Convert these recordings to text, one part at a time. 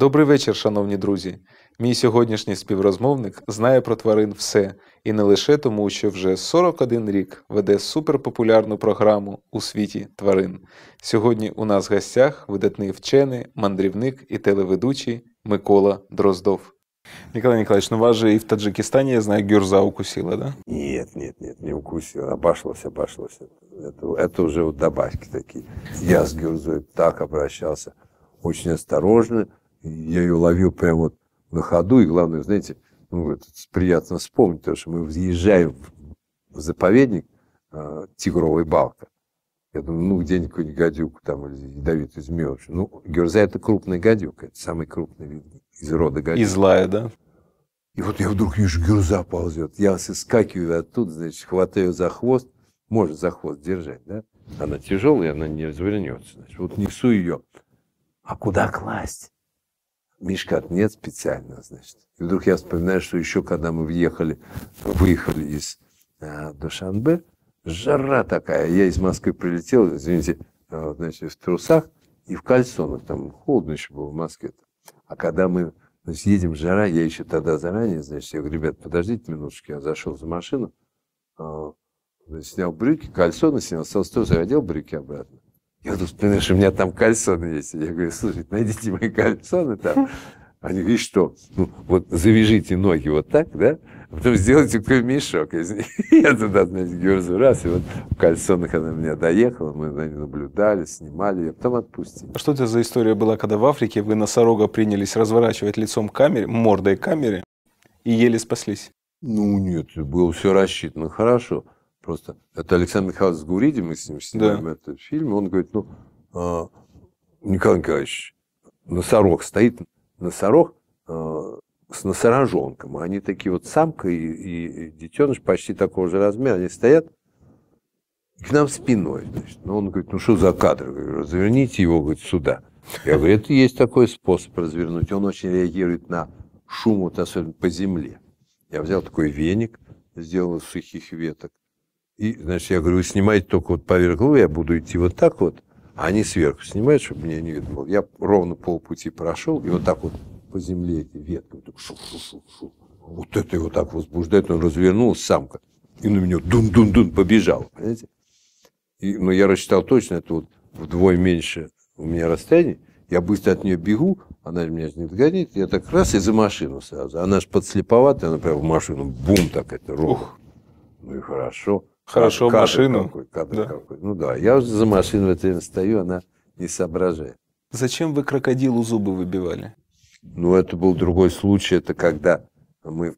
Добрий вечір, шановні друзі. Мій сьогоднішній співрозмовник знає про тварин все, і не лише тому, що вже 41 рік веде суперпопулярну програму у світі тварин. Сьогодні у нас в гостях видатний вчений, мандрівник і телеведучий Микола Дроздов. Николай Николаевич, ну вас же і в Таджикистані я знаю, гюрза укусила, да? Нет, нет, нет, не укусила, обошлось, обошлось. Це вже уже вот добавки такие. Я з гюрзою так обращався. очень осторожно, я ее ловил прямо вот на ходу, и главное, знаете, ну, это приятно вспомнить, потому что мы въезжаем в заповедник э, а, Тигровая балка. Я думаю, ну, где-нибудь какую-нибудь гадюку там, или ядовитую змею. Ну, герза – это крупная гадюка, это самый крупный из рода гадюк. И злая, да? И вот я вдруг вижу, герза ползет. Я соскакиваю оттуда, значит, хватаю за хвост, может за хвост держать, да? Она тяжелая, она не развернется. Значит, вот несу ее. А куда класть? мешкат нет специально, значит. И вдруг я вспоминаю, что еще когда мы въехали, выехали из э, Душанбе, жара такая. Я из Москвы прилетел, извините, э, значит, в трусах и в кальсонах. Там холодно еще было в Москве. -то. А когда мы значит, едем, жара, я еще тогда заранее, значит, я говорю, ребят, подождите минуточку, я зашел за машину, э, снял брюки, кальсоны снял, стал трусов, одел брюки обратно. Я тут вспоминаю, что у меня там кальсоны есть. Я говорю, слушай, найдите мои кальсоны там. Они говорят, что? Ну, вот завяжите ноги вот так, да? А потом сделайте такой мешок из них. Я туда, значит, Георгию раз, и вот в кальсонах она меня доехала, мы на ней наблюдали, снимали ее, потом отпустили. Что это за история была, когда в Африке вы носорога принялись разворачивать лицом к камере, мордой к камере, и еле спаслись? Ну нет, было все рассчитано хорошо. Просто это Александр Михайлович Гуриди, мы с ним снимаем да. этот фильм, он говорит, ну, э, Николай Николаевич, носорог стоит, носорог э, с носорожонком, они такие вот самка и, и, детеныш почти такого же размера, они стоят к нам спиной, значит. Ну, он говорит, ну, что за кадр? говорю, разверните его, говорит, сюда. Я говорю, это есть такой способ развернуть. Он очень реагирует на шум, вот особенно по земле. Я взял такой веник, сделал из сухих веток, и, значит, я говорю, вы снимаете только вот поверх головы, я буду идти вот так вот, а они сверху снимают, чтобы меня не видно было. Я ровно полпути прошел, и вот так вот по земле эти ветки, вот так шух, шух, шух, шух. Вот это его так возбуждает, он развернулся, самка, и на меня дун-дун-дун побежал, понимаете? И, но ну, я рассчитал точно, это вот вдвое меньше у меня расстояние, я быстро от нее бегу, она меня не догонит, я так раз и за машину сразу. Она же подслеповатая, она прям в машину, бум, так это, рух. Ну и хорошо. Хорошо, кадр машину. Какой, кадр да. какой. Ну да, я уже за машину в это время стою, она не соображает. Зачем вы крокодилу зубы выбивали? Ну, это был другой случай. Это когда мы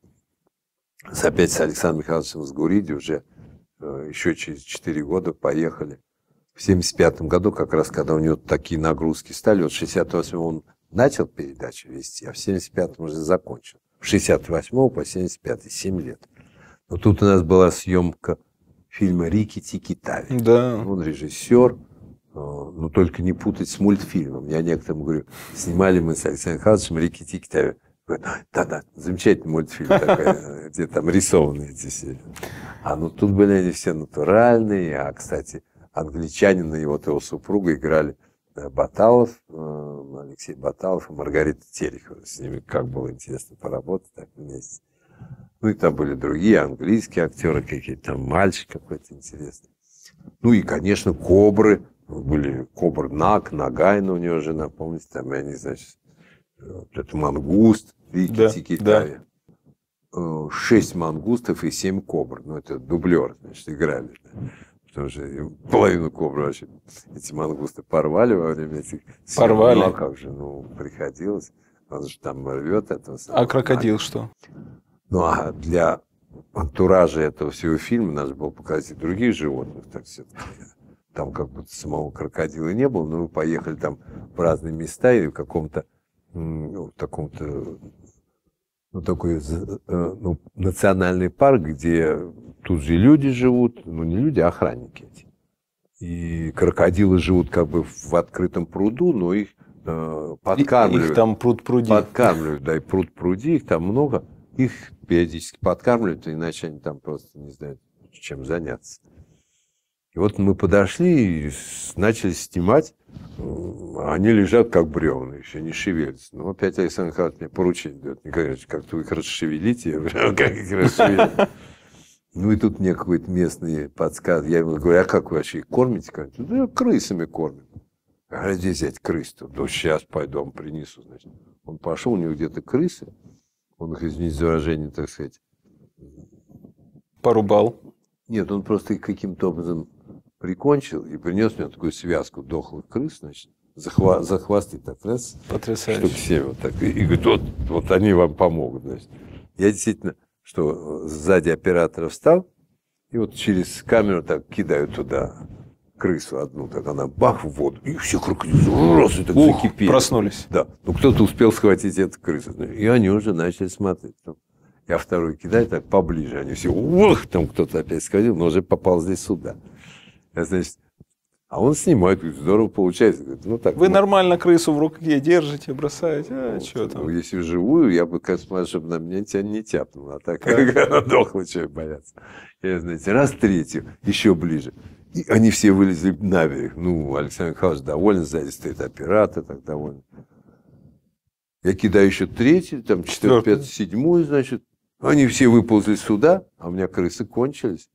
опять с Александром Михайловичем Сгуриди уже э, еще через 4 года поехали. В 75 году, как раз когда у него такие нагрузки стали, вот в 68 он начал передачу вести, а в 75 уже закончил. В 68 по 75, 7 лет. Но тут у нас была съемка фильма «Рики Тики Тави». Да. Он режиссер, э, но ну, только не путать с мультфильмом. Я некоторым говорю, снимали мы с Александром Михайловичем «Рики Тики Тави». Да-да, замечательный мультфильм такой, э, где там рисованы эти серии. А ну тут были они все натуральные, а, кстати, англичанин и вот его супруга играли э, Баталов, Алексей Баталов и Маргарита Терехова. С ними как было интересно поработать так вместе. Ну и там были другие английские актеры какие-то, там мальчик какой-то интересный. Ну и, конечно, кобры. Были кобр Нак, Нагайна у него жена, помните, там, и они, значит, вот это мангуст, Вики, да, да. Э, шесть мангустов и семь кобр. Ну, это дублер, значит, играли. Потому что половину кобр вообще эти мангусты порвали во время этих... Порвали? Ну, а как же, ну, приходилось. Он же там рвет это. А крокодил Нак. что? Ну а для антуража этого всего фильма надо было показать и других животных, так сказать. Там как будто самого крокодила не было, но мы поехали там в разные места и в каком-то ну, таком-то ну, такой э, ну, национальный парк, где тут же люди живут, ну не люди, а охранники эти. И крокодилы живут как бы в открытом пруду, но их э, подкармливают. Их там пруд-пруди. Подкармливают, да, и пруд-пруди, их там много их периодически подкармливают, иначе они там просто не знают, чем заняться. И вот мы подошли и начали снимать. Они лежат как бревна, еще не шевелятся. Ну, опять Александр Михайлович мне поручение дает. Николай как-то вы их расшевелите. Я говорю, «А как их расшевелить? Ну и тут мне какой-то местный подсказ. Я ему говорю, а как вы вообще их кормите? Говорит, да крысами кормим. А где взять крыс-то? Да сейчас пойду, вам принесу. Значит. Он пошел, у него где-то крысы. Он их, извините за выражение, так сказать... Порубал. Нет, он просто их каким-то образом прикончил и принес мне такую связку дохлых крыс, значит, захва за так раз, чтобы все вот так. И, и говорит, вот, вот они вам помогут, значит. Я действительно, что сзади оператора встал, и вот через камеру так кидаю туда крысу одну, так она бах в воду, и все крокодилы раз и так Ух, закипели. проснулись. Да, ну кто-то успел схватить эту крысу, ну, и они уже начали смотреть. Ну, я второй кидаю так поближе, они все, ух, там кто-то опять сходил, но уже попал здесь сюда. Я, значит, а он снимает, говорит, здорово получается. Говорит, ну, так, Вы ну, нормально крысу в руке держите, бросаете, а ну, что там? Ну, если живую я бы, как конечно, чтобы на меня тебя не тяпнуло, а так как она дохла, чего бояться. Я, знаете, раз третью, еще ближе. И они все вылезли на берег. Ну, Александр Михайлович доволен, сзади стоит оператор, так доволен. Я кидаю еще третий, там четвертый, пятый, седьмой, значит. Они все выползли сюда, а у меня крысы кончились.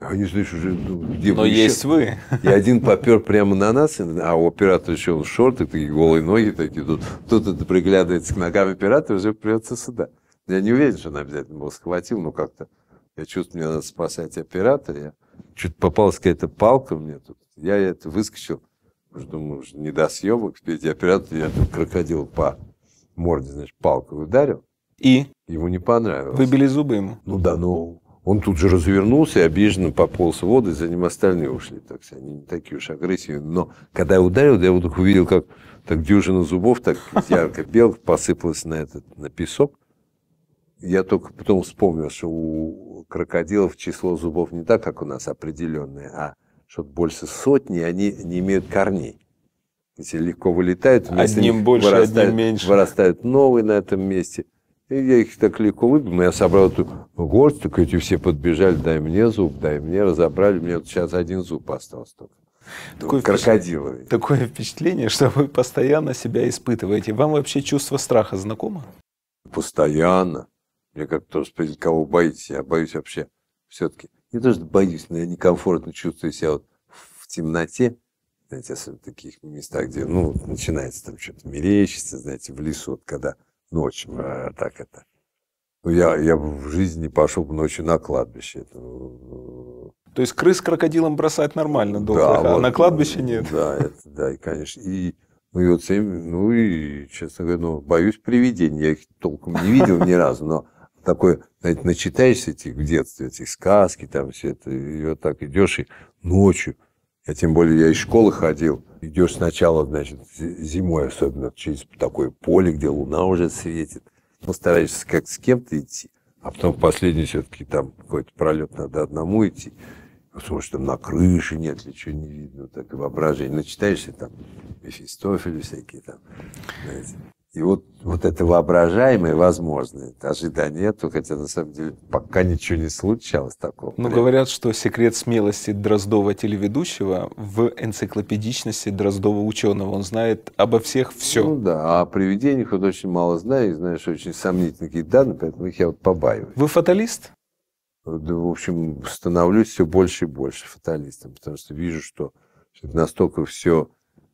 Они, знаешь, уже ну, где Но вы есть еще? вы. И один попер прямо на нас, а у оператора еще он шорты, такие голые ноги такие. Тут кто-то приглядывается к ногам оператора, уже придется сюда. Я не уверен, что он обязательно его схватил, но как-то я чувствую, мне надо спасать оператора. Я Чуть попалась какая-то палка мне тут. Я это выскочил. Уж думаю, уже не до съемок. Впереди оператор, я тут крокодил по морде, значит, палкой ударил. И? Ему не понравилось. Выбили зубы ему? Ну да, ну он тут же развернулся и обиженно пополз в воду, и за ним остальные ушли. Так сказать, они не такие уж агрессивные. Но когда я ударил, я вот увидел, как так дюжина зубов так ярко белых посыпалась на этот на песок. Я только потом вспомнил, что у крокодилов число зубов не так, как у нас определенное, а что-то больше сотни, они не имеют корней. Если легко вылетают, одним больше, вырастают, одним меньше. Вырастают новые на этом месте. И я их так легко выбил. Я собрал эту горсть, так эти все подбежали, дай мне зуб, дай мне, разобрали. Мне вот сейчас один зуб остался только. Такое крокодиловый. Такое впечатление, что вы постоянно себя испытываете. Вам вообще чувство страха знакомо? Постоянно. Мне как-то спросили, кого боитесь? Я боюсь вообще все-таки. Не то, что боюсь, но я некомфортно чувствую себя вот в темноте, знаете, особенно в таких местах, где, ну, начинается там что-то мерещиться, знаете, в лесу, вот когда ночью, а, так это. Ну, я, я в жизни не пошел бы ночью на кладбище. Это... Ну, ну. То есть крыс крокодилом бросать нормально, доктор, да, а на кладбище нет. Да, это, да, и, конечно, и ну и вот ну и, честно говоря, ну, боюсь привидений. Я их толком не видел ни разу, но такой, знаете, начитаешься этих в детстве, эти сказки, там все это, и вот так идешь и ночью. Я тем более, я из школы ходил. Идешь сначала, значит, зимой особенно, через такое поле, где луна уже светит. Ну, стараешься как с кем-то идти. А потом последний все-таки там какой-то пролет надо одному идти. Потому что там на крыше нет ничего не видно, так и воображение. Начитаешься там Мефистофелю всякие там, знаете. И вот, вот это воображаемое, возможное, ожидания нету, хотя на самом деле пока ничего не случалось такого. Ну, говорят, что секрет смелости Дроздова телеведущего в энциклопедичности Дроздова ученого. Он знает обо всех все. Ну да, а о привидениях вот очень мало знаю, и знаю, очень сомнительные какие-то данные, поэтому их я вот побаиваюсь. Вы фаталист? Да, в общем, становлюсь все больше и больше фаталистом, потому что вижу, что настолько все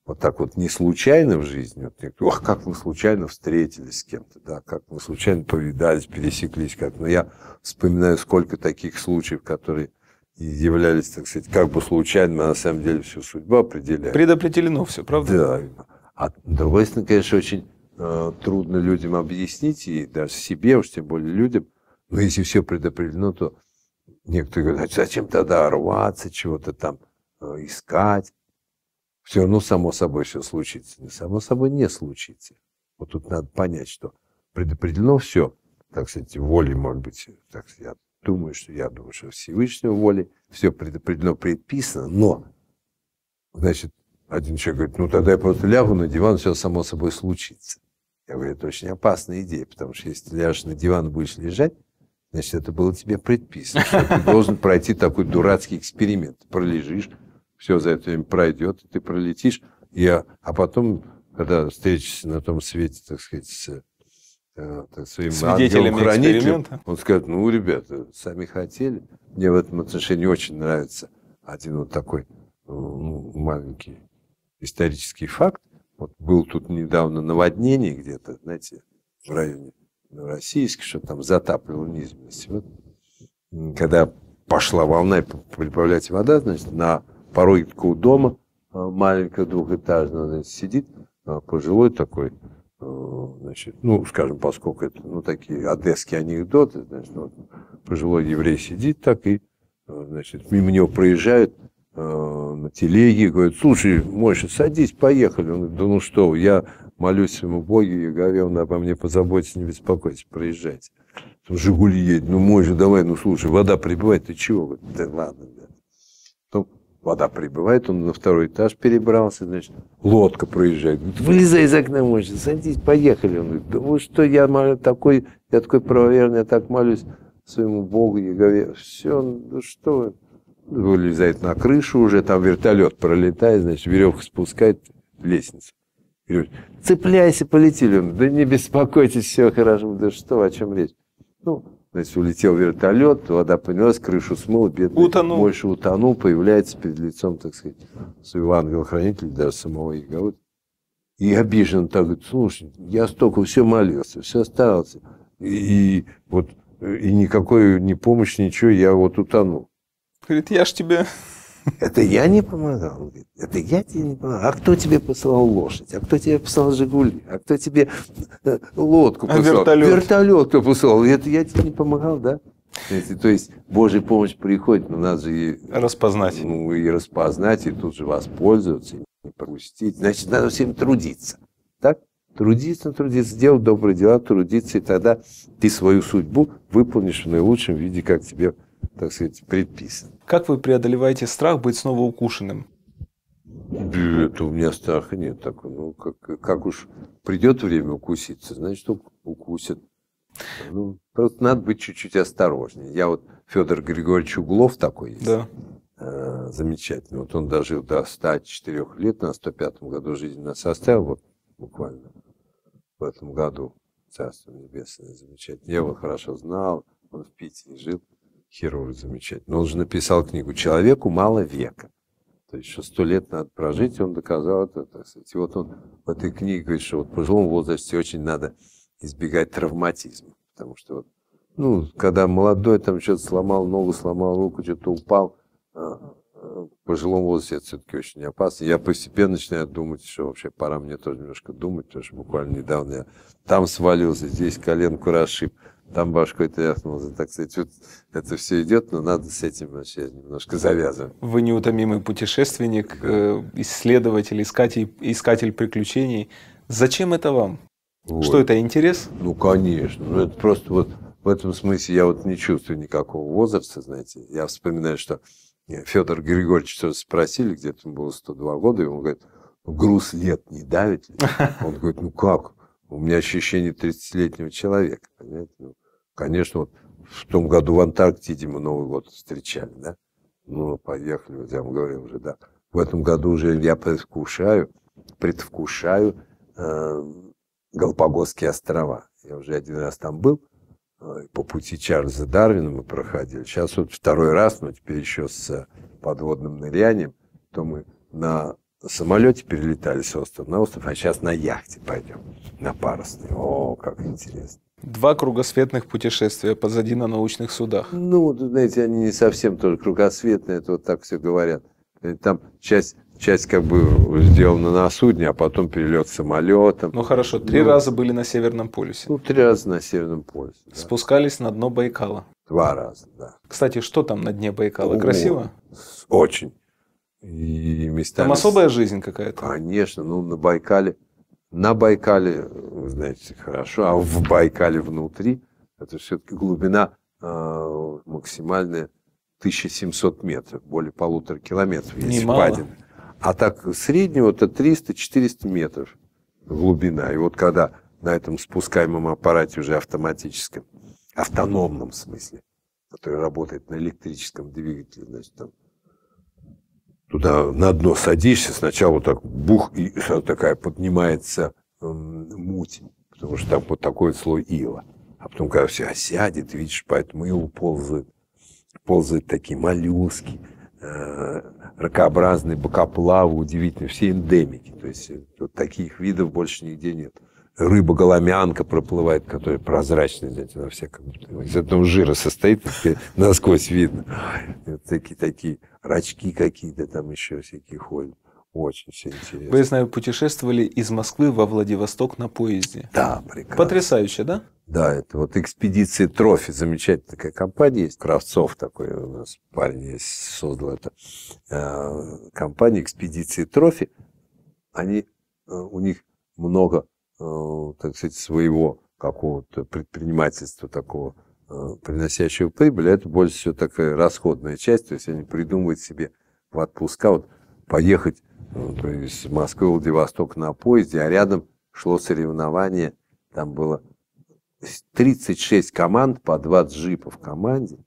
вот так вот не случайно в жизни, вот ох, как мы случайно встретились с кем-то, да, как мы случайно повидались, пересеклись как Но я вспоминаю, сколько таких случаев, которые являлись, так сказать, как бы случайными, а на самом деле всю судьба определяет. Предопределено все, правда? Да. А другой стороны, конечно, очень э, трудно людям объяснить, и даже себе, уж тем более людям, но если все предопределено, то некоторые говорят, зачем тогда рваться, чего-то там э, искать все равно само собой все случится. И само собой не случится. Вот тут надо понять, что предопределено все, так сказать, волей, может быть, так сказать, я думаю, что я думаю, что Всевышнего воли все предопределено, предписано, но, значит, один человек говорит, ну тогда я просто лягу на диван, все само собой случится. Я говорю, это очень опасная идея, потому что если ты ляжешь на диван и будешь лежать, значит, это было тебе предписано, что ты должен пройти такой дурацкий эксперимент. Пролежишь, все за это время пройдет, и ты пролетишь, и, а потом, когда встретишься на том свете, так сказать, с э, так, своим ангелом-хранителем, он скажет, ну, ребята, сами хотели. Мне в этом отношении очень нравится один вот такой ну, ну маленький исторический факт. Вот был тут недавно наводнение где-то, знаете, в районе Новороссийск, что там затапливало низменность. Вот, когда пошла волна и прибавлять вода, значит, на порой у дома а, маленькая двухэтажная значит, сидит а, пожилой такой, а, значит, ну, скажем, поскольку это, ну, такие одесские анекдоты, значит, вот, пожилой еврей сидит так и, значит, мимо него проезжают на телеге, говорит, слушай, Мойша, садись, поехали. Он говорит, да ну что, я молюсь ему Богу, и говорю, он обо мне позаботится, не беспокойтесь, проезжайте. Там Жигули едет, ну, Мойша, давай, ну, слушай, вода прибывает, ты чего? Говорит, да ладно, да. Потом Вода прибывает, он на второй этаж перебрался, значит, лодка проезжает. Говорит, вылезай из окна, мочи, садись, поехали. Он говорит, да вы что, я такой, я такой правоверный, я так молюсь своему Богу, Ягове. Все, ну что вы. Вылезает на крышу уже, там вертолет пролетает, значит, веревка спускает, лестница. Говорит, цепляйся, полетели. Он, говорит, да не беспокойтесь, все хорошо. Да что, о чем речь? Ну, Значит, улетел вертолет, вода поднялась, крышу смыла, бедный утонул. больше утонул, появляется перед лицом, так сказать, своего ангела-хранителя, даже самого Яговы. И обижен так, говорит, слушай, я столько все молился, все старался, и, и вот и никакой ни помощи, ничего, я вот утонул. Говорит, я ж тебе это я не помогал. это я тебе не помогал. А кто тебе послал лошадь? А кто тебе послал Жигули? А кто тебе э, лодку а послал? А вертолет? Вертолет кто послал? Это я тебе не помогал, да? то есть Божья помощь приходит, но надо же и распознать. Ну, и распознать, и тут же воспользоваться, и не пропустить. Значит, надо всем трудиться. Так? Трудиться, трудиться, делать добрые дела, трудиться, и тогда ты свою судьбу выполнишь в наилучшем виде, как тебе так сказать, предписан. Как вы преодолеваете страх быть снова укушенным? Это у меня страха нет так, Ну, как, как уж придет время укуситься, значит, укусит. Ну, просто надо быть чуть-чуть осторожнее. Я вот Федор Григорьевич Углов такой есть. Да. Э, замечательный. Вот он дожил до 104 лет, на 105 году жизни нас оставил, вот буквально в этом году. Царство Небесное замечательное. Я его хорошо знал, он в Питере жил. Херов замечательно. Он же написал книгу «Человеку мало века». То есть, что сто лет надо прожить, и он доказал это, так сказать. И вот он в этой книге говорит, что вот в пожилом возрасте очень надо избегать травматизма. Потому что вот, ну, когда молодой там что-то сломал ногу, сломал руку, что-то упал, а, в пожилом возрасте это все-таки очень опасно. Я постепенно начинаю думать, что вообще пора мне тоже немножко думать, потому что буквально недавно я там свалился, здесь коленку расшиб там башкой тряхнулся, так сказать, вот это все идет, но надо с этим вообще немножко завязывать. Вы неутомимый путешественник, да. Э, исследователь, искатель, искатель приключений. Зачем это вам? Вот. Что это, интерес? Ну, конечно. Ну, это просто вот в этом смысле я вот не чувствую никакого возраста, знаете. Я вспоминаю, что э, Федор Григорьевич что-то спросили, где-то ему было 102 года, и он говорит, «Ну, груз лет не давит ли? Он говорит, ну как? У меня ощущение 30-летнего человека. Понимаете? Ну, конечно, вот в том году в Антарктиде мы Новый год встречали, да? Ну, поехали, я вам говорил уже, да. В этом году уже я предвкушаю, предвкушаю э, Галапагосские острова. Я уже один раз там был, э, по пути Чарльза Дарвина мы проходили. Сейчас вот второй раз, но теперь еще с подводным нырянием, то мы на на самолете перелетали с острова на остров, а сейчас на яхте пойдем, на парусный. О, как интересно. Два кругосветных путешествия позади на научных судах. Ну, знаете, они не совсем тоже кругосветные, это вот так все говорят. Э, там часть часть как бы сделана на судне, а потом перелет самолетом. Ну хорошо, три ну, раза были на Северном полюсе. Ну, три раза на Северном полюсе. Да. Спускались на дно Байкала. Два раза, да. Кстати, что там на дне Байкала? О, Красиво? Очень. И местами... Там особая жизнь какая-то. Конечно, ну на Байкале. На Байкале, знаете, хорошо, а в Байкале внутри, это все-таки глубина э, максимальная 1700 метров, более полутора километров, есть Немало. впадин. А так среднего это 300-400 метров глубина. И вот когда на этом спускаемом аппарате уже автоматическом, автономном смысле, который работает на электрическом двигателе, значит, там туда на дно садишься, сначала вот так бух, и сразу такая поднимается эм, муть, потому что там вот такой вот слой ила. А потом, когда все осядет, видишь, поэтому этому илу ползают, такие моллюски, э, ракообразные бокоплавы, удивительно, все эндемики. То есть э, вот таких видов больше нигде нет рыба-голомянка проплывает, которая прозрачная, знаете, на вся как будто из одного жира состоит, насквозь видно. И вот такие, такие рачки какие-то там еще всякие ходят. Очень все интересно. Вы, я знаю, путешествовали из Москвы во Владивосток на поезде. Да, прекрасно. Потрясающе, да? Да, это вот экспедиции Трофи, замечательная такая компания есть. Кравцов такой у нас парень есть, создал это. Э, компания экспедиции Трофи, они, э, у них много Э, так сказать, своего какого-то предпринимательства такого, э, приносящего прибыль, это больше всего такая расходная часть, то есть они придумывают себе в отпуска вот поехать э, то есть, из Москвы в Владивосток на поезде, а рядом шло соревнование, там было 36 команд, по 20 джипов в команде,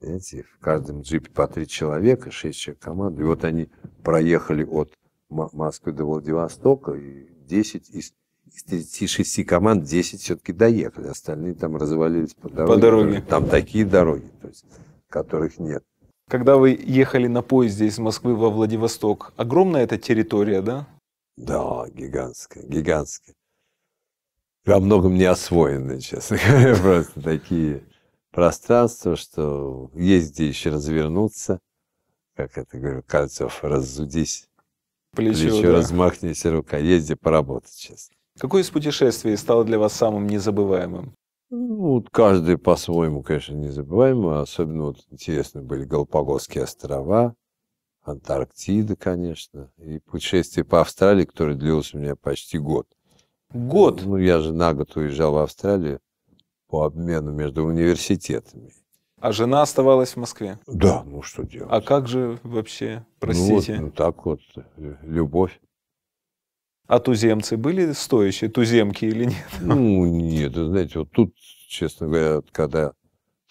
знаете, в каждом джипе по 3 человека, 6 человек команды, и вот они проехали от Москвы до Владивостока, и 10 из из 36 команд 10 все-таки доехали, остальные там развалились по дороге. По дороге. Там такие дороги, то есть, которых нет. Когда вы ехали на поезде из Москвы во Владивосток, огромная эта территория, да? Да, гигантская, гигантская. Во многом не освоенная, честно говоря, просто такие пространства, что есть где еще развернуться. Как это говорю, Кальцев, разудись. Плечо, плечо да. размахнись, рука, езди поработать, честно. Какое из путешествий стало для вас самым незабываемым? Ну, каждый по-своему, конечно, незабываемо. Особенно вот, интересны были Галапагосские острова, Антарктида, конечно, и путешествие по Австралии, которое длилось у меня почти год. Год? Ну, я же на год уезжал в Австралию по обмену между университетами. А жена оставалась в Москве? Да, ну что делать. А как же вообще, простите? Ну, вот, ну так вот, э, любовь. А туземцы были стоящие, туземки или нет? Ну, нет, знаете, вот тут, честно говоря, когда,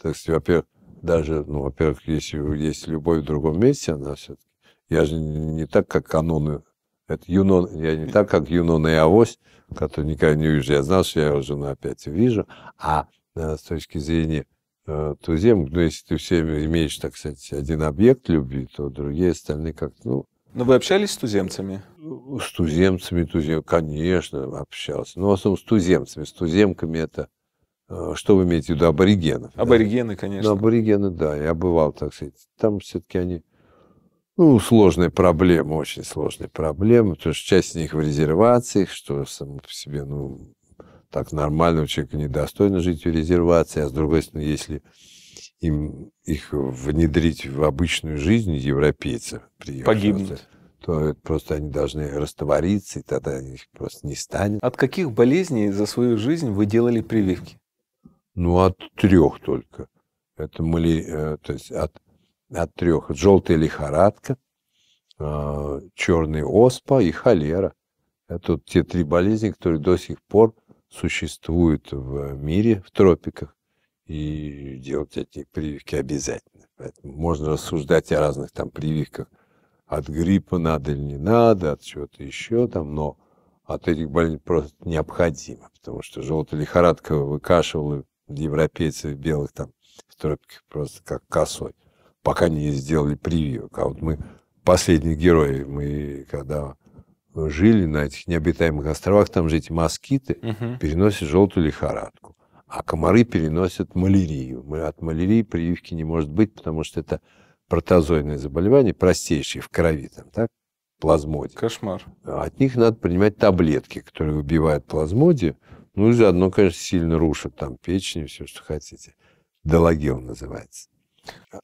так сказать, во-первых, даже, ну, во-первых, если есть любовь в другом месте, она все-таки, я же не так, как каноны, это Юнон, я не так, как Юнон и Авось, который никогда не вижу, я знал, что я его жену опять вижу, а э, с точки зрения э, тузем, ну, если ты все имеешь, так сказать, один объект любви, то другие остальные как ну, но ну, вы общались с туземцами? С туземцами, тузем, конечно, общался. Но ну, в основном с туземцами. С туземками это... Э, что вы имеете в виду? Аборигенов. Аборигены, да? Ну, конечно. Ну, аборигены, да. Я бывал, так сказать. Там все-таки они... Ну, сложная проблема, очень сложная проблема, потому что часть из них в резервациях, что сам по себе, ну, так нормально нормального человека недостойно жить в резервации, а с другой стороны, если им их внедрить в обычную жизнь европейцев, погибнут, то просто они должны раствориться, и тогда их просто не станет. От каких болезней за свою жизнь вы делали прививки? Ну, от трех только. Это мали, э, то есть от, от трех. Желтая лихорадка, э, черный оспа и холера. Это вот те три болезни, которые до сих пор существуют в мире, в тропиках и делать эти прививки обязательно. Поэтому можно рассуждать о разных там прививках. От гриппа надо или не надо, от чего-то еще там, но от этих болезней просто необходимо, потому что желтая лихорадка выкашивала европейцев белых там в тропиках просто как косой, пока не сделали прививок. А вот мы последние герои, мы когда жили на этих необитаемых островах, там же эти москиты угу. переносят желтую лихорадку. А комары переносят малярию. От малярии прививки не может быть, потому что это протозойное заболевание, простейшее в крови, там, так, плазмодия. Кошмар. А от них надо принимать таблетки, которые убивают плазмодию. Ну и заодно, конечно, сильно рушат там печень и все, что хотите. Дологел называется.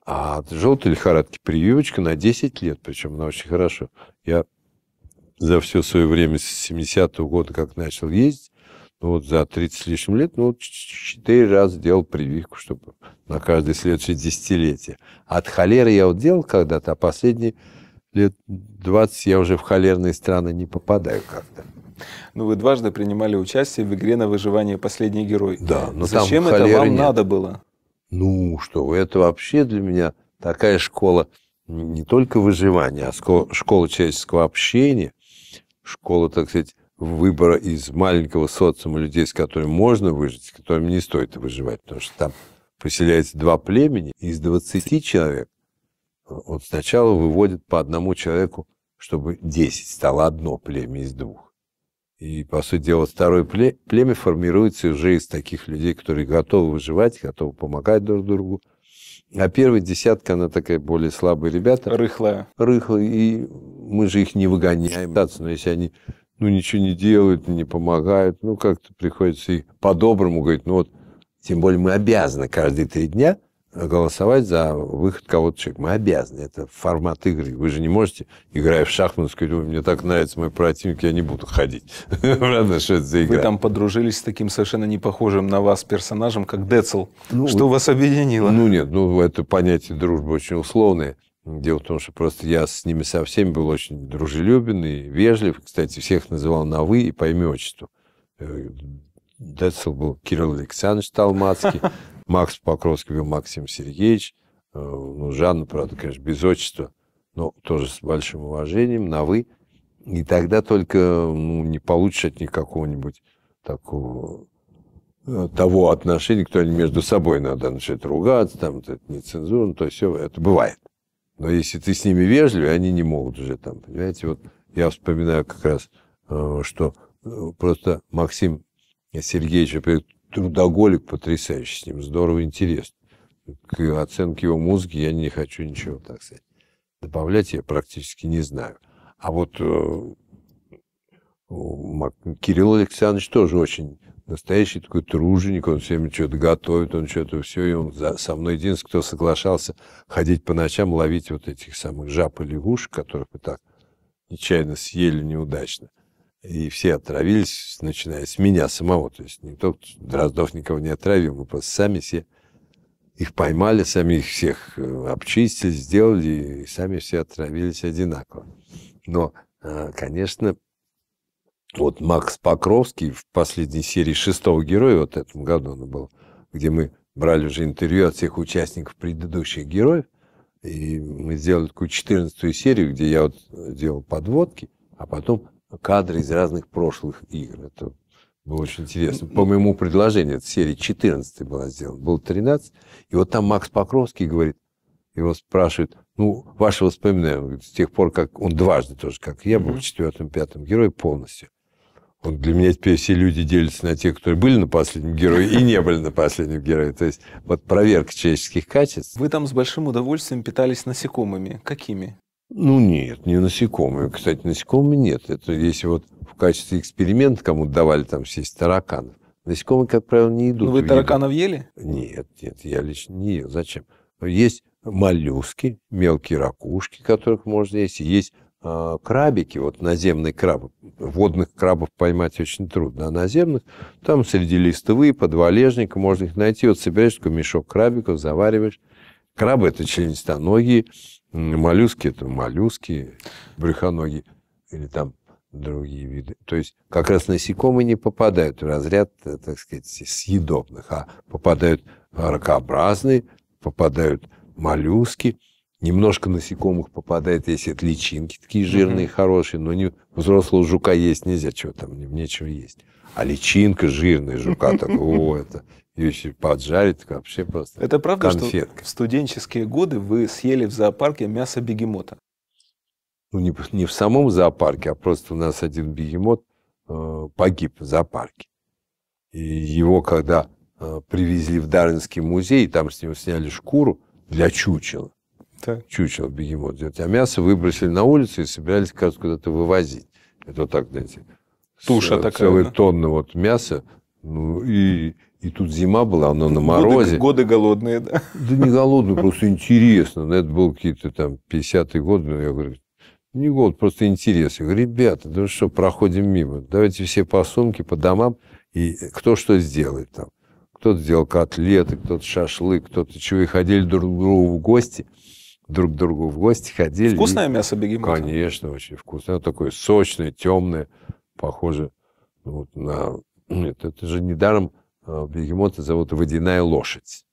А от желтой лихорадки прививочка на 10 лет, причем она очень хорошо. Я за все свое время с 70-го года, как начал ездить, вот за 30 с лишним лет, ну, 4 раза делал прививку, чтобы на каждое следующее десятилетие. От холеры я вот делал когда-то, а последние лет 20 я уже в холерные страны не попадаю как-то. Ну, вы дважды принимали участие в игре на выживание «Последний герой». Да, но Зачем там это вам нет. надо было? Ну, что вы, это вообще для меня такая школа не только выживания, а школа человеческого общения, школа, так сказать, выбора из маленького социума людей, с которыми можно выжить, с которыми не стоит выживать, потому что там поселяется два племени, из 20 человек вот э, сначала выводит по одному человеку, чтобы 10 стало одно племя из двух. И, по сути дела, второе племя формируется уже из таких людей, которые готовы выживать, готовы помогать друг другу. А первая десятка, она такая более слабая ребята. Рыхлая. Рыхлая. И мы же их не выгоняем. Но если они ну, ничего не делают, не помогают. Ну, как-то приходится и по-доброму говорить, ну, вот, тем более мы обязаны каждые три дня голосовать за выход кого-то человека. Мы обязаны. Это формат игры. Вы же не можете, играя в шахматы, сказать, мне так нравится мой противник, я не буду ходить. Правда, что это за игра? Вы там подружились с таким совершенно не похожим на вас персонажем, как Децл. Ну, что вас объединило? Ну, нет, ну, это понятие дружбы очень условное. Дело в том, что просто я с ними со всеми был очень дружелюбен и вежлив. Кстати, всех называл на «вы» и по имя отчеству. Э, Децл был Кирилл Александрович Талмацкий, Макс Покровский был Максим Сергеевич, э, ну, Жанна, правда, конечно, без отчества, но тоже с большим уважением, на «вы». И тогда только ну, не получишь от них какого-нибудь такого э, того отношения, кто они между собой надо начать ругаться, там это нецензурно, то есть все, это бывает. Но если ты с ними вежливый, они не могут уже там, понимаете? Вот я вспоминаю как раз, э, что э, просто Максим Сергеевич, например, трудоголик потрясающий с ним, здорово интересно. К оценке его музыки я не хочу ничего, так сказать, добавлять, я практически не знаю. А вот э, Кирилл Александрович тоже очень настоящий такой труженик, он все время что-то готовит, он что-то все, и он за, со мной единственный, кто соглашался ходить по ночам, ловить вот этих самых жаб и лягушек, которых мы так нечаянно съели неудачно. И все отравились, начиная с меня самого. То есть никто, Дроздов никого не отравил, мы просто сами все их поймали, сами их всех э, обчистили, сделали, и сами все отравились одинаково. Но, а, конечно, вот Макс Покровский в последней серии «Шестого героя», вот этом году он был, где мы брали уже интервью от всех участников предыдущих героев, и мы сделали такую четырнадцатую серию, где я вот делал подводки, а потом кадры из разных прошлых игр. Это было очень интересно. По моему предложению, эта серия 14 была сделана, было 13. И вот там Макс Покровский говорит, его спрашивают, ну, ваши воспоминания, с тех пор, как он дважды тоже, как я был в четвертом, пятом герое полностью. Вот для меня теперь все люди делятся на тех, которые были на последнем герое и не были на последнем герое. То есть вот проверка человеческих качеств. Вы там с большим удовольствием питались насекомыми. Какими? Ну нет, не насекомые. Кстати, насекомыми нет. Это если вот в качестве эксперимента кому-то давали там съесть тараканов. Насекомые, как правило, не идут. Но ну, вы тараканов ели? Нет, нет, я лично не ел. Зачем? Есть моллюски, мелкие ракушки, которых можно есть. Есть Э, крабики, вот наземные крабы, водных крабов поймать очень трудно, а наземных, там среди листовые, подвалежника можно их найти. Вот собираешь такой мешок крабиков, завариваешь. Крабы – это членистоногие, моллюски – это моллюски, брюхоногие или там другие виды. То есть как раз насекомые не попадают в разряд, э, так сказать, съедобных, а попадают ракообразные, попадают моллюски, Немножко насекомых попадает, если это личинки такие жирные, mm-hmm. хорошие, но не, взрослого жука есть нельзя, чего там, нечего есть. А личинка жирная жука, так, о, это если поджарить, так вообще просто Это правда, конфетка. что в студенческие годы вы съели в зоопарке мясо бегемота? Ну, не, не в самом зоопарке, а просто у нас один бегемот э, погиб в зоопарке. И его, когда э, привезли в Дарвинский музей, там с него сняли шкуру для чучела это чучело бегемот. А мясо выбросили на улицу и собирались, кажется, куда-то вывозить. Это вот так, знаете, туша с, такая, целые да? тонны вот мяса. Ну, и, и тут зима была, оно на морозе. Годы, годы голодные, да? Да не голодные, просто интересно. Ну, это был какие-то там 50-е годы, но я говорю, не голод, просто интерес. Я говорю, ребята, да что, проходим мимо. Давайте все по сумке, по домам, и кто что сделает там. Кто-то сделал котлеты, кто-то шашлык, кто-то чего, и ходили друг к другу в гости друг к другу в гости ходили. Вкусное и... мясо бегемота? Конечно, очень вкусное. такое сочное, темное, похоже ну, вот на... Нет, это же недаром а, бегемота зовут водяная лошадь.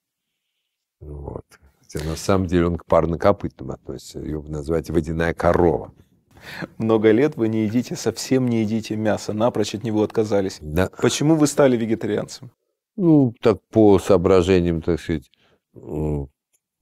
Вот. Хотя на самом деле он к парнокопытным относится. Ее назвать водяная корова. Много лет вы не едите, совсем не едите мясо, напрочь от него отказались. Да. Почему вы стали вегетарианцем? Ну, так по соображениям, так сказать,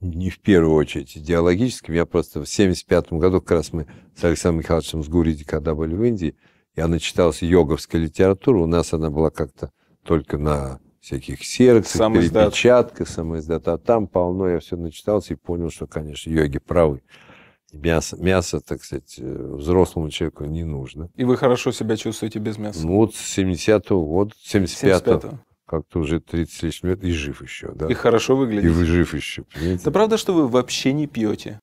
не в первую очередь идеологическим. Я просто в 1975 году, как раз мы с Александром Михайловичем с Гуриди, когда были в Индии, я начитался йоговской литературы. У нас она была как-то только на всяких сердцах, перепечатках, перепечатка, самоиздат. А там полно я все начитался и понял, что, конечно, йоги правы. Мясо, мясо, так сказать, э, взрослому человеку не нужно. И вы хорошо себя чувствуете без мяса? Ну, вот с 70-го года, 75-го. 75 как-то уже 30 лишних лет и жив еще, да? И хорошо выглядит. И вы жив еще, понимаете? Да правда, что вы вообще не пьете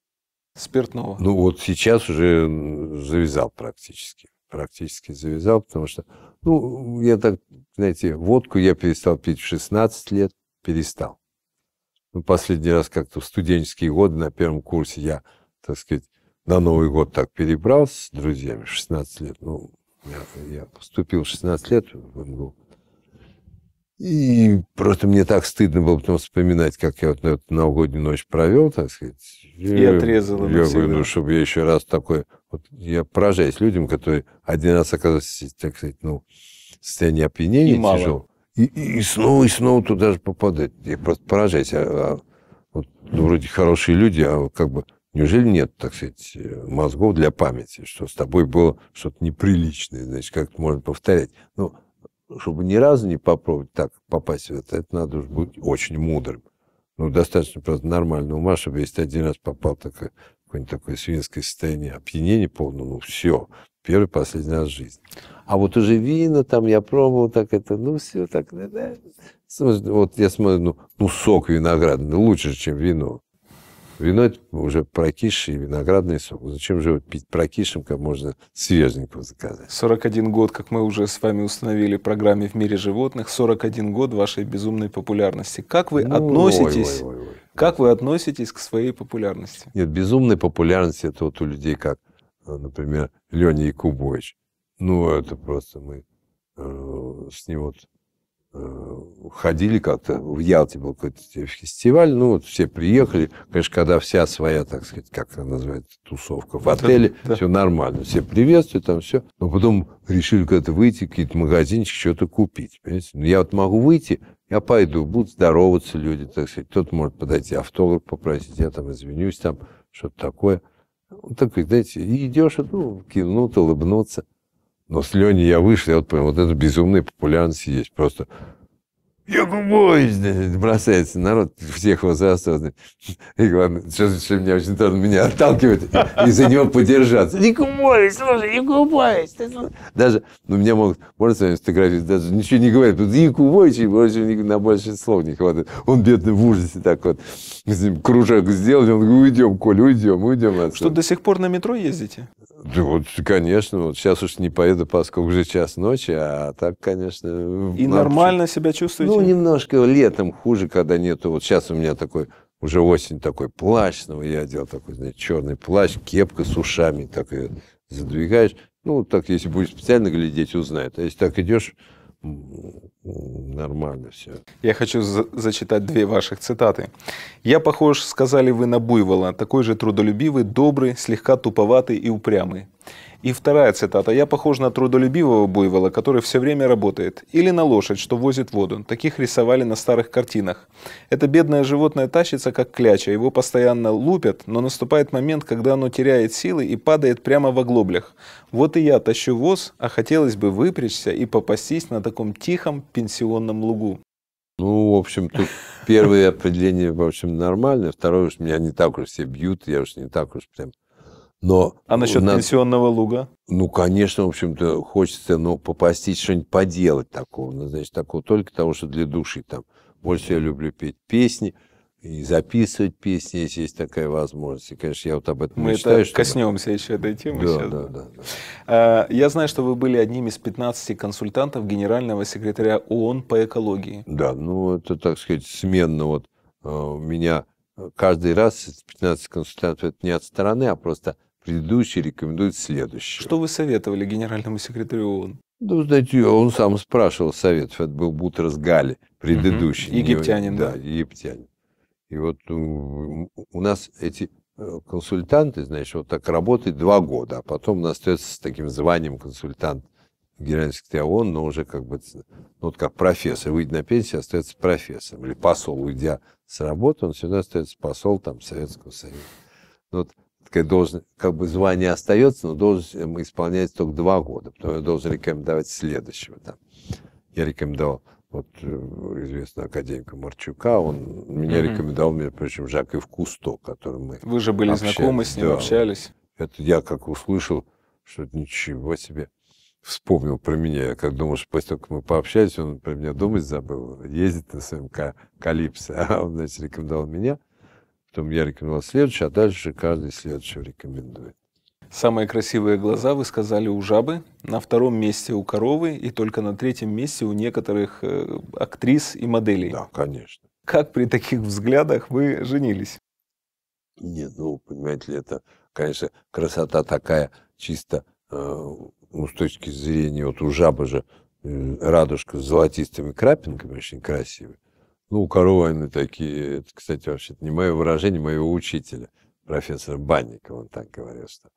спиртного? Ну, вот сейчас уже завязал практически. Практически завязал, потому что, ну, я так, знаете, водку я перестал пить в 16 лет, перестал. Ну, последний раз как-то в студенческие годы на первом курсе я, так сказать, на Новый год так перебрался с друзьями, 16 лет. Ну, я, я поступил в 16 лет в МГУ. И просто мне так стыдно было потом вспоминать, как я вот эту новогоднюю ночь провел, так сказать. И отрезал Я навсегда. говорю, ну, чтобы я еще раз такой... Вот я поражаюсь людям, которые один раз оказываются, так сказать, ну, в состоянии опьянения и тяжелого. И, и, и снова, и снова туда же попадают. Я просто поражаюсь. А, а, вот, ну, вроде хорошие люди, а как бы... Неужели нет, так сказать, э, мозгов для памяти, что с тобой было что-то неприличное, значит, как-то можно повторять. Ну, чтобы ни разу не попробовать так попасть в это, это надо уж быть очень мудрым. Ну, достаточно просто нормального ума, чтобы если ты один раз попал в такое, какое-нибудь такое свинское состояние опьянение, полное, ну, все, первый, последний раз в жизни. А вот уже вина там я пробовал, так это, ну, все так, да, да. Вот я смотрю, ну, ну сок виноградный лучше, чем вино. Вино уже прокисший виноградный сок. Зачем же его пить прокисшим, как можно свеженького заказать? 41 год, как мы уже с вами установили в программе «В мире животных», 41 год вашей безумной популярности. Как вы ну, относитесь... Ой, ой, ой, ой. Как вы относитесь к своей популярности? Нет, безумной популярности это вот у людей, как, э, например, Леня Якубович. Ну, это просто мы э, с ним вот Э, ходили как-то, в Ялте был какой-то фестиваль, ну вот все приехали, конечно, когда вся своя, так сказать, как она называется, тусовка в отеле, да, все нормально, все приветствуют, там все, но потом решили когда-то выйти, какие-то магазинчики, что-то купить, понимаете, ну я вот могу выйти, я пойду, будут здороваться люди, так сказать, кто-то может подойти автограф попросить, я там извинюсь, там что-то такое, вот такой, знаете, идешь, ну, кинуть, улыбнуться – но с Лени я вышел, я вот понял, вот это безумная популярность есть. Просто Я Якубович, бросается народ всех возрастов. И главное, что, что меня очень трудно меня отталкивает и за него подержаться. Якубович, слушай, не Ты... Даже, ну, меня могут, можно с вами сфотографировать, даже ничего не говорят. Тут Якубович, и больше, на больше слов не хватает. Он бедный в ужасе так вот. С ним кружок сделали, он говорит, уйдем, Коля, уйдем, уйдем. Отсюда. Что, до сих пор на метро ездите? Да вот, конечно, вот сейчас уж не поеду, поскольку уже час ночи, а так, конечно... И нам... нормально себя чувствуете? Ну, немножко летом хуже, когда нету... Вот сейчас у меня такой, уже осень такой плащ, но я делал такой, знаете, черный плащ, кепка с ушами, так ее задвигаешь. Ну, так, если будешь специально глядеть, узнает. А если так идешь, нормально все. Я хочу за зачитать две ваших цитаты. «Я похож, сказали вы, на буйвола, такой же трудолюбивый, добрый, слегка туповатый и упрямый. И вторая цитата. «Я похож на трудолюбивого буйвола, который все время работает. Или на лошадь, что возит воду. Таких рисовали на старых картинах. Это бедное животное тащится, как кляча. Его постоянно лупят, но наступает момент, когда оно теряет силы и падает прямо в оглоблях. Вот и я тащу воз, а хотелось бы выпрячься и попастись на таком тихом пенсионном лугу». Ну, в общем, тут первое определение, в общем, нормально. Второе уж меня не так уж все бьют, я уж не так уж прям... Но а насчет нас... пенсионного луга? Ну, конечно, в общем-то, хочется ну, попастись, что-нибудь поделать такого. Ну, значит, такого только того, что для души там. Больше я люблю петь песни и записывать песни, если есть такая возможность. И, конечно, я вот об этом Мы мечтаю. Мы это коснемся еще этой темы да, сейчас. Да, да, да. А, я знаю, что вы были одним из 15 консультантов генерального секретаря ООН по экологии. Да, ну, это, так сказать, сменно вот а, меня каждый раз 15 консультантов, это не от стороны, а просто предыдущий рекомендует следующее. Что вы советовали генеральному секретарю ООН? Ну, знаете, а он сам спрашивал советов. Это был Бутрас Гали, предыдущий. Угу. Египтянин, не, да. Да, египтянин. И вот ну, у нас эти э, консультанты, значит, вот так работают два года, а потом у нас остается с таким званием консультант генеральный секретарь ООН, но уже как бы, ну, вот как профессор, выйдя на пенсию, остается профессором. Или посол, уйдя с работы, он всегда остается посол там Советского Союза. Ну вот такая должность, как бы звание остается, но должность э, исполняется только два года, потому я должен рекомендовать следующего. Да. Я рекомендовал вот э, известного академика Марчука, он mm-hmm. меня рекомендовал, между прочим, Жак и Кусто, который мы Вы же были общались. знакомы с ним, да, общались. Это я как услышал, что ничего себе вспомнил про меня. Я как думал, что после того, как мы пообщались, он про меня думать забыл. Ездит на своем ка- Калипсе. А он, значит, рекомендовал меня чтобы я рекомендовал следующий, а дальше каждый следующего рекомендует. Самые красивые глаза вы сказали у жабы, на втором месте у коровы и только на третьем месте у некоторых э, актрис и моделей. Да, конечно. Как при таких взглядах вы женились? Не, ну, понимаете ли, это, конечно, красота такая чисто, э, ну, с точки зрения, вот у жабы же э, радужка с золотистыми крапинками очень красивая. Ну, коровы они такие, это, кстати, вообще не мое выражение, моего учителя, профессора Банникова, он так говорил, что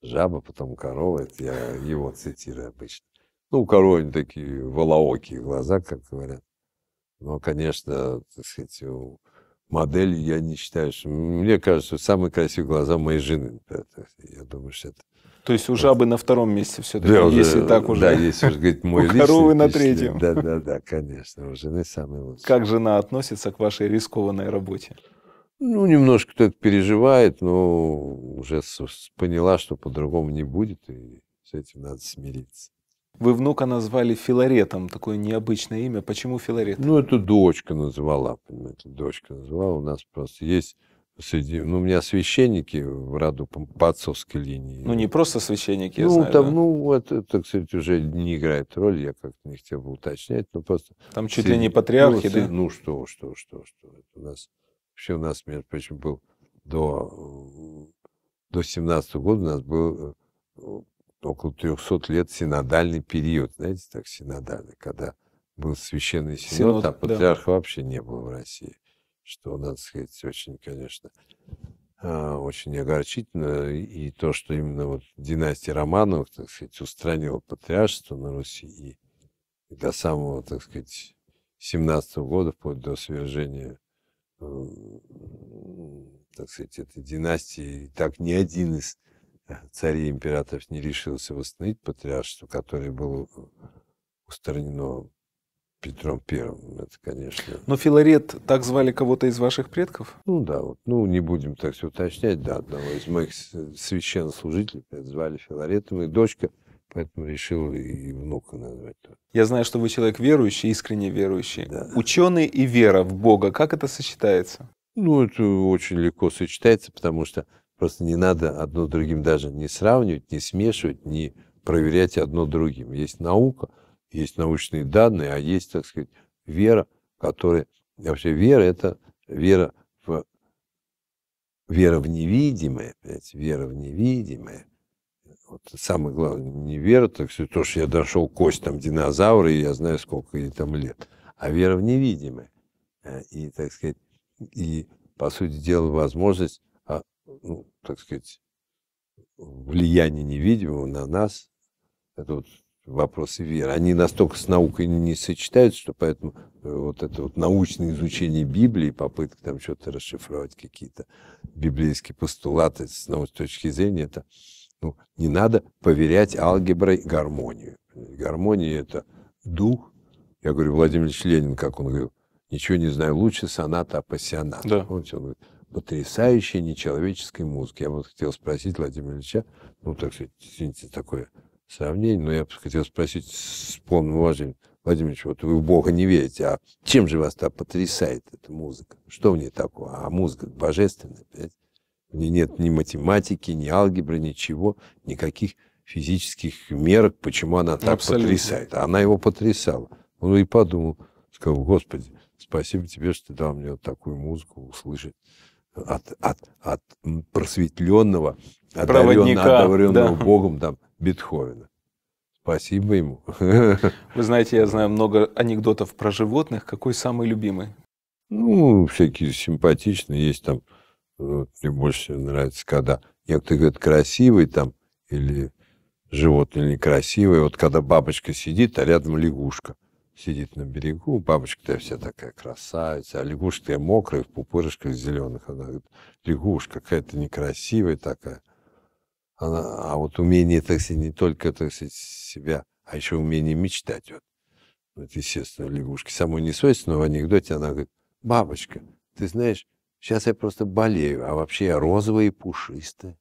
жаба, потом корова, это я его цитирую обычно. Ну, у коровы они такие волоокие глаза, как говорят. Но, конечно, так сказать, у модели я не считаю, что... Мне кажется, самые красивые глаза моей жены. Я думаю, что это то есть у бы на втором месте все-таки, да, если да, так уже. Да, если уже говорить мой У коровы на третьем. Да, да, да, конечно, у ну, жены самый лучший. Как жена относится к вашей рискованной работе? Ну, немножко так переживает, но уже поняла, что по-другому не будет, и с этим надо смириться. Вы внука назвали Филаретом, такое необычное имя. Почему Филарет? Ну, это дочка назвала, понимаете, дочка назвала. У нас просто есть среди, ну, у меня священники в роду по, по отцовской линии. Ну, не просто священники, я ну, знаю. Там, да? Ну, вот это, кстати, уже не играет роль, я как-то не хотел бы уточнять, но просто... Там чуть среди, ли не патриархи, ну, да? Ну, что, что, что, что. У нас, вообще у нас, между прочим, был до, до 17 -го года у нас был э, около 300 лет синодальный период, знаете, так синодальный, когда был священный синод, синод а патриарха да. вообще не было в России что, надо сказать, очень, конечно, а, очень огорчительно. И то, что именно вот династия Романовых, так сказать, устранила патриаршество на Руси и до самого, так сказать, 17 -го года, вплоть до свержения, так сказать, этой династии, и так ни один из э, царей императоров не решился восстановить патриаршество, которое было э, устранено Петром Первым, это, конечно. Но Филарет, так звали кого-то из ваших предков? Ну да, вот, ну не будем так все уточнять, да, одного из моих священнослужителей звали Филаретом, и дочка, поэтому решил и внука назвать. Я знаю, что вы человек верующий, искренне верующий. Да. Ученый и вера в Бога, как это сочетается? Ну, это очень легко сочетается, потому что просто не надо одно другим даже не сравнивать, не смешивать, не проверять одно другим. Есть наука – есть научные данные, а есть, так сказать, вера, которая... Вообще вера – это вера в, вера в невидимое, понимаете, вера в невидимое. Вот самое главное, не вера, так сказать, то, что я дошел кость там динозавра, и я знаю, сколько ей там лет, а вера в невидимое. Э, и, так сказать, и, по сути дела, возможность, а, ну, так сказать, влияние невидимого на нас, это вот вопросы веры. Они настолько с наукой не сочетаются, что поэтому э, вот это вот научное изучение Библии, попытка там что-то расшифровать, какие-то библейские постулаты с научной точки зрения, это ну, не надо поверять алгеброй гармонию. Гармония – это дух. Я говорю, Владимир Ильич Ленин, как он говорил, ничего не знаю лучше соната апассионата. Да. Помните, он говорит, потрясающая нечеловеческая музыка. Я вот хотел спросить Владимира Ильича, ну, так сказать, извините, такое сравнений, но я хотел спросить с полным уважением, Владимирович, вот вы в Бога не верите, а чем же вас так потрясает эта музыка? Что в ней такого? А музыка божественная, понимаете? В ней нет ни математики, ни алгебры, ничего, никаких физических мерок, почему она так Абсолютно. потрясает. Она его потрясала. Он и подумал, сказал, Господи, спасибо тебе, что ты дал мне вот такую музыку услышать от, от, от просветленного, одаренного, одаренного да. Богом, там, Бетховена. Спасибо ему. Вы знаете, я знаю много анекдотов про животных. Какой самый любимый? Ну, всякие симпатичные. Есть там, вот, э, мне больше нравится, когда некоторые говорят, красивый там, или животное некрасивое. Вот когда бабочка сидит, а рядом лягушка сидит на берегу, бабочка-то вся такая красавица, а лягушка-то мокрая, в пупырышках зеленых. Она говорит, лягушка какая-то некрасивая такая. Она, а вот умение, так сказать, не только, так сказать, себя, а еще умение мечтать. Вот. Это, естественно, лягушки. Самой не свойственно в анекдоте она говорит, бабочка, ты знаешь, сейчас я просто болею, а вообще я розовая и пушистая.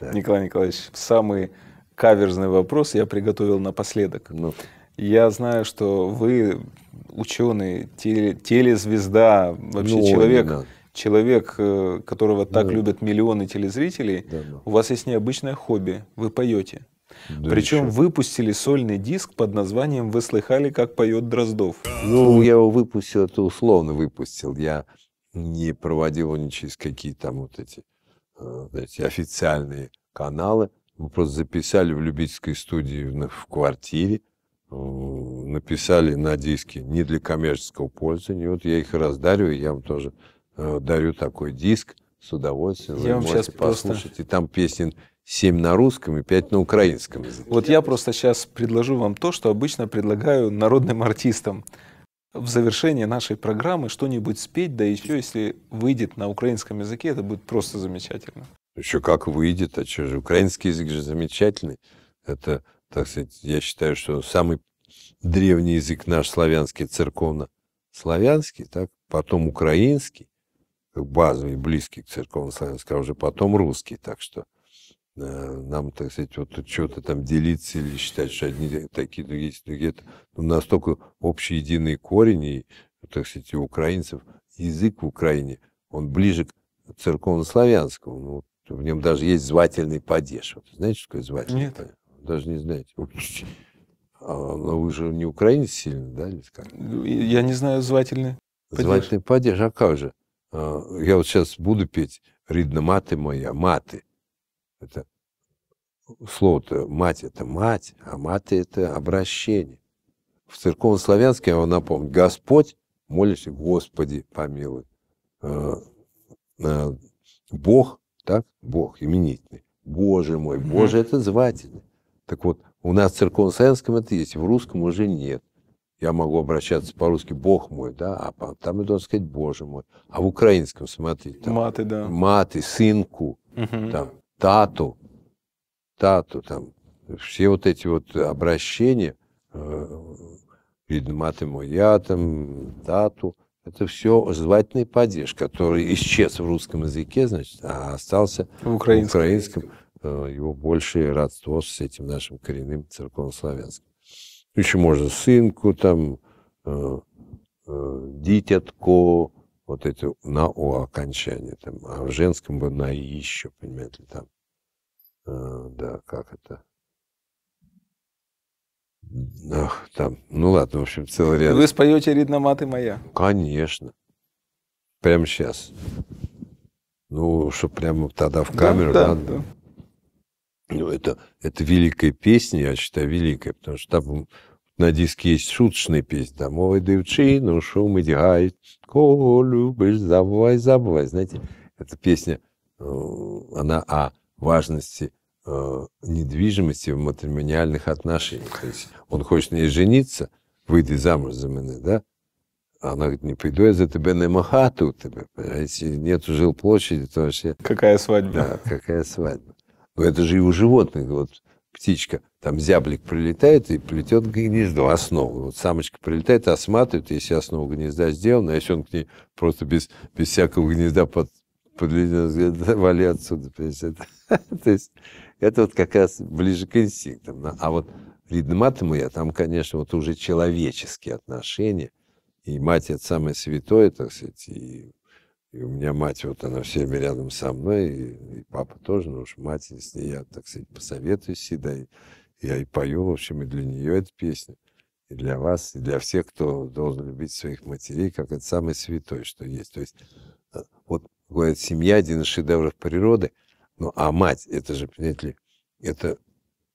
Вот Николай Николаевич, самый каверзный вопрос я приготовил напоследок. Ну. Я знаю, что вы ученый, теле, телезвезда, вообще ну, человек человек, э, которого так да. любят миллионы телезрителей, да, да. у вас есть необычное хобби, вы поете. Да Причем еще. выпустили сольный диск под названием «Вы слыхали, как поет Дроздов». Ну, я его выпустил, это условно выпустил. Я не проводил его ни через какие там вот эти э, знаете, официальные каналы. Мы просто записали в любительской студии в квартире, э, написали на диске не для коммерческого пользования. вот я их раздариваю, я вам тоже Э, дарю такой диск с удовольствием. Я вам сейчас послушать. Просто... И там песен 7 на русском и 5 на украинском языке. Вот я просто сейчас предложу вам то, что обычно предлагаю народным артистам. В завершении нашей программы что-нибудь спеть, да еще если выйдет на украинском языке, это будет просто замечательно. Ну еще как выйдет, а что же, украинский язык же замечательный. Это, так сказать, я считаю, что самый древний язык наш славянский, церковно-славянский, так, потом украинский, как базовый, близкий к церковнославянскому, а уже потом русский, так что э, нам, так сказать, вот что-то там делиться или считать, что одни такие, другие, другие. Это ну, настолько общий единый корень, и, так сказать, у украинцев язык в Украине, он ближе к церковнославянскому. Ну, в нем даже есть звательный падеж. Вот, знаете, что такое звательный Нет. падеж? Даже не знаете. А, но вы же не украинец сильно, да? Или как? Ну, я не знаю звательный падеж. Звательный падеж, а как же? Э, я вот сейчас буду петь «Ридна маты моя, маты». Это слово-то «мать» — это «мать», а «маты» — это обращение. В церковнославянском, я вам напомню, «Господь» — молишься «Господи помилуй». Э, э, Бог, так? Бог, именительный. Боже мой, Боже — это звательный. Так вот, у нас в церковнославянском это есть, в русском уже нет я могу обращаться по-русски «бог мой», да, а там я должен сказать «боже мой». А в украинском, смотри, там, маты, да. маты, сынку, угу. там, тату, тату, там, все вот эти вот обращения, э, маты мой, я там, тату, это все звательный падеж, который исчез в русском языке, значит, а остался в украинском. В украинском э, его большее родство с этим нашим коренным церковнославянским. Еще можно сынку там, э, э, дитятко, вот это на О окончании там, а в женском бы на еще, понимаете, там. Э, да, как это? Ах, там, ну ладно, в общем, целый ряд. Вы споете «Ридна маты моя»? Конечно. Прямо сейчас. Ну, что прямо тогда в камеру. Да, да, да. Ну, это, это великая песня, я считаю, великая, потому что там на диске есть шуточная песня. Там, ой, девчина, шум идет, кого любишь, забывай, забывай. Знаете, эта песня, э, она о важности э, недвижимости в матримониальных отношениях. То есть он хочет на ней жениться, выйти замуж за меня, да? А она говорит, не пойду я за тебя на махату тебе, понимаете? Нету жилплощади, то вообще... Какая свадьба? Да, какая свадьба. Это же его животных Вот птичка, там зяблик прилетает и плетет гнездо, основу. Вот самочка прилетает, осматривает, если основа гнезда сделана, если он к ней просто без, без всякого гнезда под, подлинно вали отсюда. То есть это вот как раз ближе к инстинктам. А вот ридматому я там, конечно, вот уже человеческие отношения. И мать – это самое святое, так сказать, и и у меня мать, вот она все время рядом со мной, и, и папа тоже, но ну уж мать, с ней я, так сказать, посоветуюсь всегда. И я и пою, в общем, и для нее эту песню, и для вас, и для всех, кто должен любить своих матерей, как это самое святое, что есть. То есть, э, вот, говорят, семья – один из шедевров природы, ну, а мать – это же, понимаете ли, это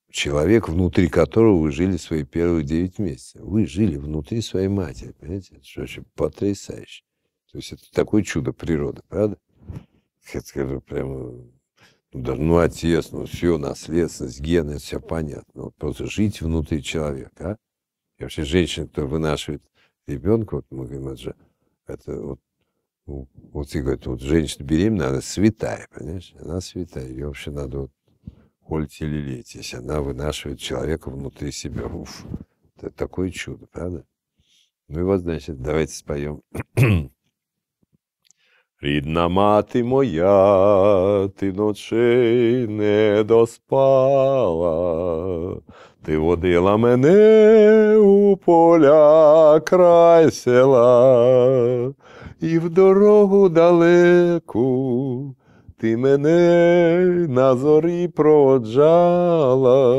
человек, внутри которого вы жили свои первые девять месяцев. Вы жили внутри своей матери, понимаете? Это же очень потрясающе. То есть это такое чудо природы, правда? Я скажу, прямо, ну, да, ну, отец, ну, все, наследственность, гены, это все понятно. Вот просто жить внутри человека, а? И вообще женщина, которая вынашивает ребенка, вот мы говорим, это же, это вот, вот и говорят, вот женщина беременная, она святая, понимаешь? Она святая, ее вообще надо вот холить или лить, если она вынашивает человека внутри себя. Уф, это такое чудо, правда? Ну и вот, значит, давайте споем Рідна мати моя, ти ночей не доспала, ти водила мене у поля край села, і в дорогу далеку ти мене на зорі проводжала.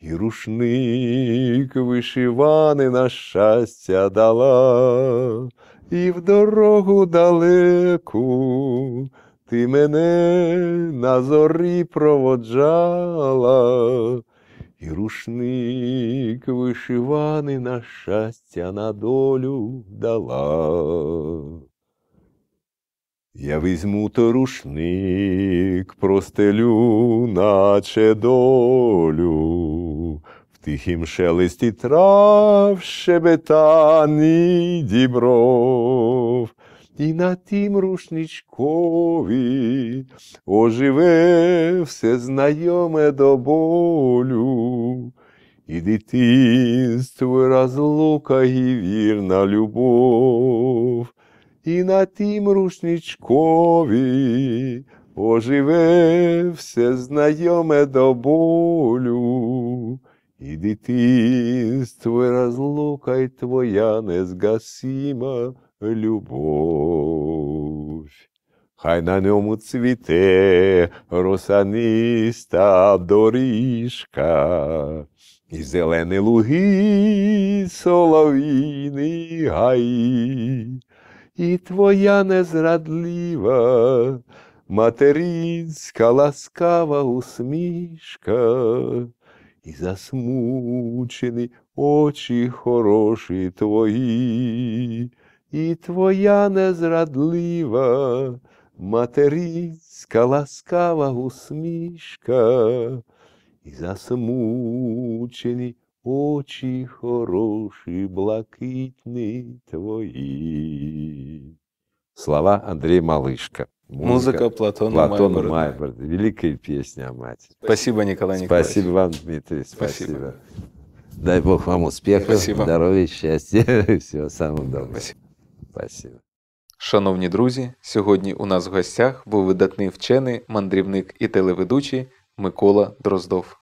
І рушник вишиваний на щастя дала, і в дорогу далеку ти мене на зорі проводжала, і рушник вишиваний на щастя на долю дала. Я візьму то рушник, простелю, наче долю. Тихім шелесті трав шебетаний дібров, і на тім рушничкові оживе все знайоме до болю, і дитинство розлука і вірна любов, і на тім рушничкові оживе все знайоме до болю. И дитинство разлука и твоя незгасима любов. Хай на ньому цвіте росаниста доріжка, і зелені луги солов'їні гаї, і твоя незрадлива материнська ласкава усмішка і засмучені очі хороші твої, і твоя незрадлива материнська ласкава усмішка, і засмучені очі хороші, блакитні твої. Слова Андрій Малишка. Музыка, Музыка Платона, Платона Майборда. Великая песня о матери. Спасибо, Николай Николаевич. Спасибо вам, Дмитрий. Спасибо. спасибо. Дай Бог вам успехов, спасибо. счастья, щастя. Всього самого доброго. Спасибо. спасибо. Шановні друзі, сьогодні у нас в гостях був видатний вчений, мандрівник і телеведучий Микола Дроздов.